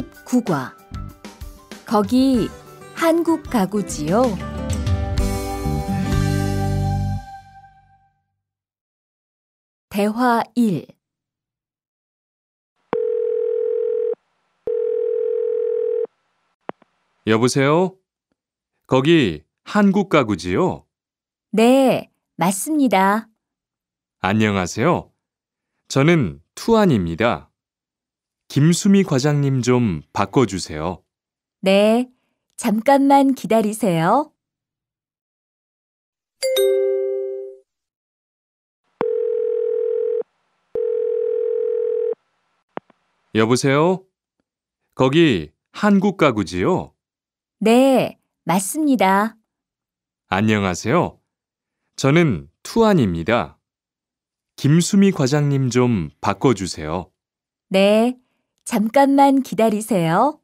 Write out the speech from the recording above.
19과 거기 한국 가구지요. 대화 1 여보세요? 거기 한국 가구지요? 네, 맞습니다. 안녕하세요. 저는 투안입니다. 김수미 과장님 좀 바꿔주세요. 네, 잠깐만 기다리세요. 여보세요? 거기 한국 가구지요? 네, 맞습니다. 안녕하세요. 저는 투안입니다. 김수미 과장님 좀 바꿔주세요. 네, 잠깐만 기다리세요.